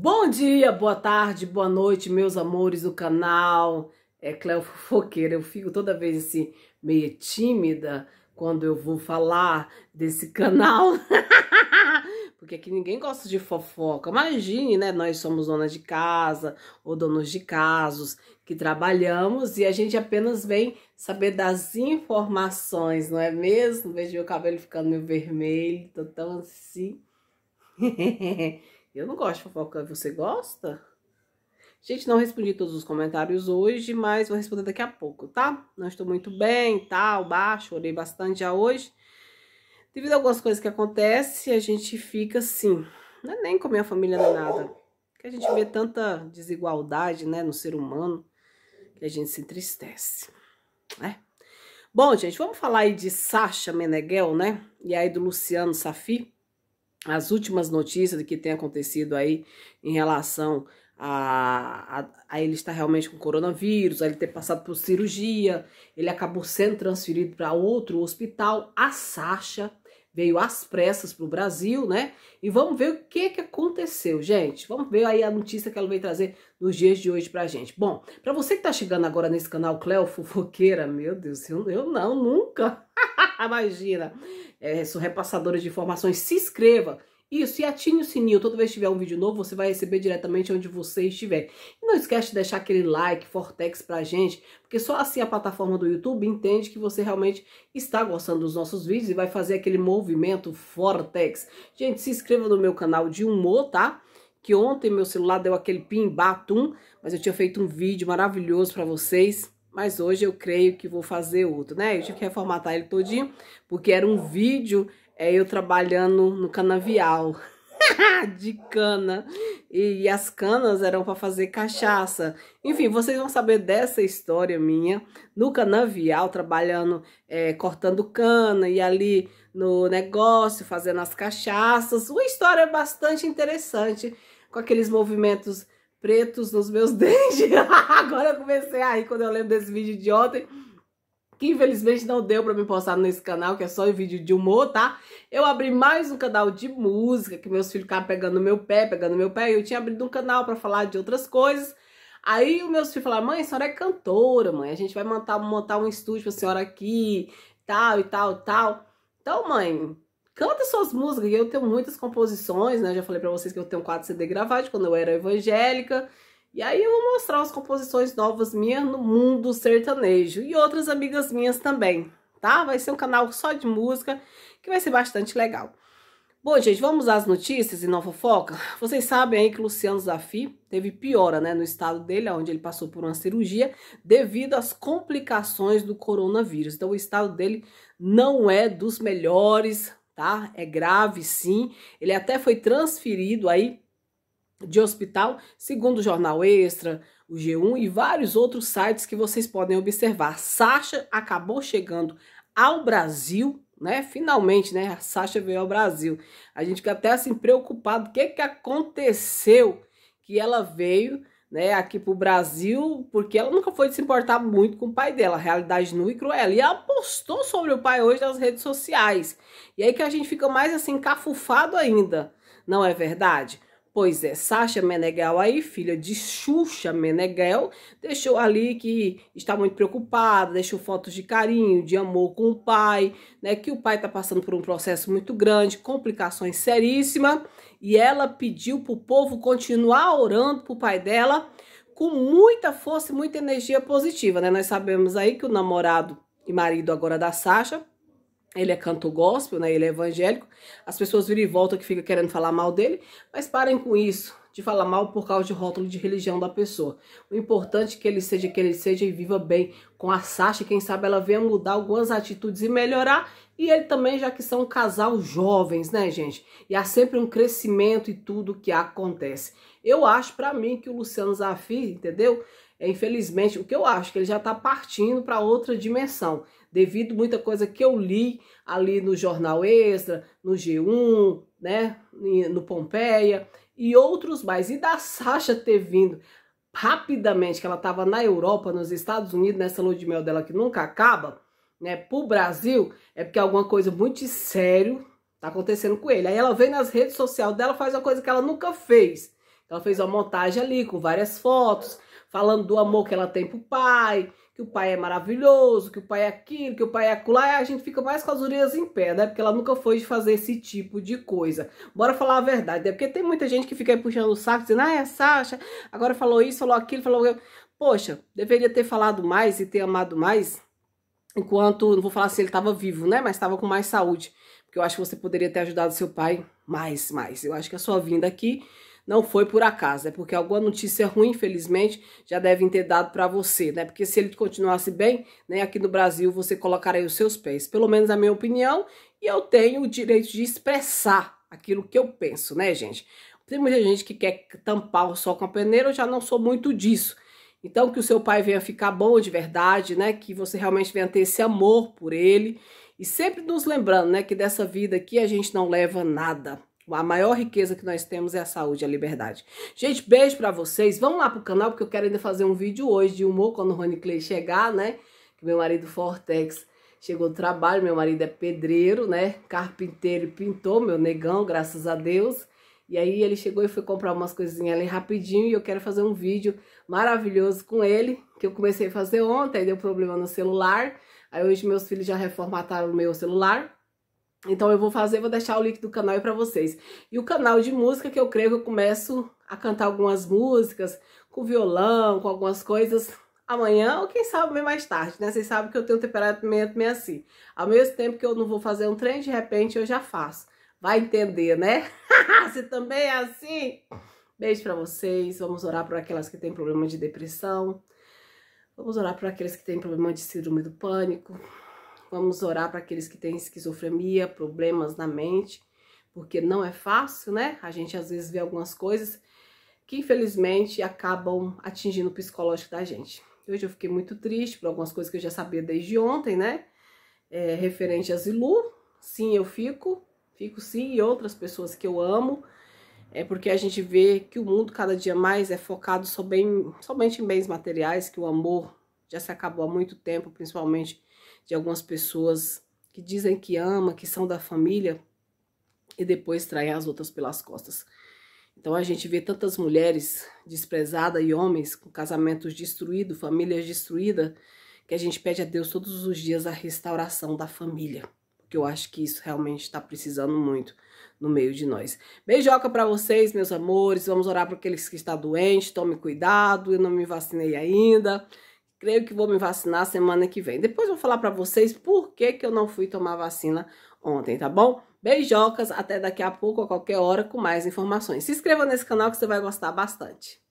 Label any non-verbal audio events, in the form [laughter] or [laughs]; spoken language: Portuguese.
Bom dia, boa tarde, boa noite, meus amores do canal. É Cléo Fofoqueira. Eu fico toda vez assim, meio tímida quando eu vou falar desse canal. [laughs] Porque aqui ninguém gosta de fofoca. Imagine, né? Nós somos donas de casa ou donos de casos que trabalhamos e a gente apenas vem saber das informações, não é mesmo? Vejo meu cabelo ficando meio vermelho, tô tão assim. [laughs] Eu não gosto de fofoca, você gosta? Gente, não respondi todos os comentários hoje, mas vou responder daqui a pouco, tá? Não estou muito bem, tal, tá, baixo, orei bastante já hoje. Devido a algumas coisas que acontecem, a gente fica assim, não é nem com a minha família nem nada. Que a gente vê tanta desigualdade, né, no ser humano, que a gente se entristece, né? Bom, gente, vamos falar aí de Sasha Meneghel, né? E aí do Luciano Safi as últimas notícias que tem acontecido aí em relação a, a, a, ele estar realmente com coronavírus, a ele ter passado por cirurgia, ele acabou sendo transferido para outro hospital. A Sasha veio às pressas para o Brasil, né? E vamos ver o que, que aconteceu, gente. Vamos ver aí a notícia que ela veio trazer nos dias de hoje para gente. Bom, para você que está chegando agora nesse canal Cleo Fofoqueira, meu Deus, eu, eu não, nunca. [laughs] [laughs] Imagina! É, sou repassadora de informações. Se inscreva! Isso, e ative o sininho. Toda vez que tiver um vídeo novo, você vai receber diretamente onde você estiver. E não esquece de deixar aquele like, Fortex pra gente, porque só assim a plataforma do YouTube entende que você realmente está gostando dos nossos vídeos e vai fazer aquele movimento Fortex. Gente, se inscreva no meu canal de humor, tá? Que ontem meu celular deu aquele pim batum, mas eu tinha feito um vídeo maravilhoso para vocês mas hoje eu creio que vou fazer outro, né? Eu tive que reformatar ele todinho, porque era um vídeo é, eu trabalhando no canavial [laughs] de cana. E, e as canas eram para fazer cachaça. Enfim, vocês vão saber dessa história minha no canavial, trabalhando, é, cortando cana e ali no negócio, fazendo as cachaças. Uma história bastante interessante, com aqueles movimentos pretos nos meus [laughs] dentes. Agora eu comecei a quando eu lembro desse vídeo de ontem. Que infelizmente não deu pra me postar nesse canal, que é só um vídeo de humor, tá? Eu abri mais um canal de música, que meus filhos ficaram pegando meu pé, pegando meu pé. E eu tinha abrido um canal pra falar de outras coisas. Aí os meus filhos falaram, mãe, a senhora é cantora, mãe. A gente vai montar, montar um estúdio pra senhora aqui, tal e tal, tal. Então, mãe, canta suas músicas. E eu tenho muitas composições, né? já falei para vocês que eu tenho quatro CD gravados quando eu era evangélica. E aí eu vou mostrar as composições novas minhas no mundo sertanejo e outras amigas minhas também, tá? Vai ser um canal só de música que vai ser bastante legal. Bom, gente, vamos às notícias e não fofoca? Vocês sabem aí que Luciano Zafi teve piora né, no estado dele, onde ele passou por uma cirurgia, devido às complicações do coronavírus. Então, o estado dele não é dos melhores, tá? É grave, sim. Ele até foi transferido aí de hospital, segundo o Jornal Extra, o G1 e vários outros sites que vocês podem observar. Sasha acabou chegando ao Brasil, né? Finalmente, né? A Sasha veio ao Brasil. A gente fica até assim preocupado, o que que aconteceu que ela veio né, aqui pro Brasil, porque ela nunca foi se importar muito com o pai dela, realidade nua e cruel. E ela postou sobre o pai hoje nas redes sociais. E aí que a gente fica mais assim, cafufado ainda, não é verdade? Pois é, Sasha Meneghel aí, filha de Xuxa Meneghel, deixou ali que está muito preocupada, deixou fotos de carinho, de amor com o pai, né? Que o pai está passando por um processo muito grande, complicações seríssimas, e ela pediu para o povo continuar orando para o pai dela com muita força e muita energia positiva, né? Nós sabemos aí que o namorado e marido agora da Sasha ele é canto gospel, né? Ele é evangélico. As pessoas viram e voltam que fica querendo falar mal dele, mas parem com isso de falar mal por causa de rótulo de religião da pessoa. O importante é que ele seja que ele seja e viva bem com a Sasha, quem sabe ela venha mudar algumas atitudes e melhorar. E ele também, já que são um casal jovens, né, gente? E há sempre um crescimento e tudo que acontece. Eu acho para mim que o Luciano Zafir, entendeu? É, infelizmente, o que eu acho que ele já tá partindo para outra dimensão devido muita coisa que eu li ali no Jornal Extra, no G1, né, no Pompeia e outros mais. E da Sasha ter vindo rapidamente, que ela estava na Europa, nos Estados Unidos, nessa lua de mel dela que nunca acaba, né, pro Brasil, é porque alguma coisa muito sério tá acontecendo com ele. Aí ela vem nas redes sociais dela, faz uma coisa que ela nunca fez. Ela fez uma montagem ali com várias fotos, falando do amor que ela tem pro pai, que o pai é maravilhoso, que o pai é aquilo, que o pai é aquilo, e a gente fica mais com as orelhas em pé, né? Porque ela nunca foi de fazer esse tipo de coisa. Bora falar a verdade, né? Porque tem muita gente que fica aí puxando o saco, dizendo, ah, é a Sasha, agora falou isso, falou aquilo, falou... Poxa, deveria ter falado mais e ter amado mais, enquanto, não vou falar se ele estava vivo, né? Mas estava com mais saúde. Porque eu acho que você poderia ter ajudado seu pai mais, mais. Eu acho que a sua vinda aqui não foi por acaso, é porque alguma notícia ruim, infelizmente, já devem ter dado para você, né? Porque se ele continuasse bem, né, aqui no Brasil você colocaria os seus pés. Pelo menos a minha opinião, e eu tenho o direito de expressar aquilo que eu penso, né, gente? Tem muita gente que quer tampar o sol com a peneira, eu já não sou muito disso. Então, que o seu pai venha ficar bom de verdade, né? Que você realmente venha ter esse amor por ele. E sempre nos lembrando, né, que dessa vida aqui a gente não leva nada. A maior riqueza que nós temos é a saúde e a liberdade. Gente, beijo para vocês. Vamos lá pro canal, porque eu quero ainda fazer um vídeo hoje de humor quando o Rony Clay chegar, né? Que meu marido Fortex chegou do trabalho. Meu marido é pedreiro, né? Carpinteiro e pintor, meu negão, graças a Deus. E aí ele chegou e foi comprar umas coisinhas ali rapidinho e eu quero fazer um vídeo maravilhoso com ele, que eu comecei a fazer ontem, aí deu problema no celular. Aí hoje meus filhos já reformataram o meu celular, então eu vou fazer, vou deixar o link do canal aí pra vocês. E o canal de música que eu creio que eu começo a cantar algumas músicas, com violão, com algumas coisas, amanhã ou quem sabe bem mais tarde, né? Vocês sabem que eu tenho um temperamento meio assim. Ao mesmo tempo que eu não vou fazer um trem, de repente eu já faço. Vai entender, né? Você [laughs] também é assim? Beijo pra vocês, vamos orar por aquelas que têm problema de depressão, vamos orar por aqueles que têm problema de síndrome do pânico, Vamos orar para aqueles que têm esquizofrenia, problemas na mente, porque não é fácil, né? A gente às vezes vê algumas coisas que infelizmente acabam atingindo o psicológico da gente. Hoje eu fiquei muito triste por algumas coisas que eu já sabia desde ontem, né? É, referente a Zilu, sim, eu fico, fico sim, e outras pessoas que eu amo, é porque a gente vê que o mundo cada dia mais é focado só bem, somente em bens materiais, que o amor já se acabou há muito tempo, principalmente de algumas pessoas que dizem que ama, que são da família e depois traem as outras pelas costas. Então a gente vê tantas mulheres desprezadas e homens com casamentos destruídos, famílias destruídas, que a gente pede a Deus todos os dias a restauração da família. Porque eu acho que isso realmente está precisando muito no meio de nós. Beijoca para vocês, meus amores. Vamos orar para aqueles que estão doentes. Tome cuidado. Eu não me vacinei ainda. Creio que vou me vacinar semana que vem. Depois vou falar para vocês por que, que eu não fui tomar vacina ontem, tá bom? Beijocas, até daqui a pouco, a qualquer hora, com mais informações. Se inscreva nesse canal que você vai gostar bastante.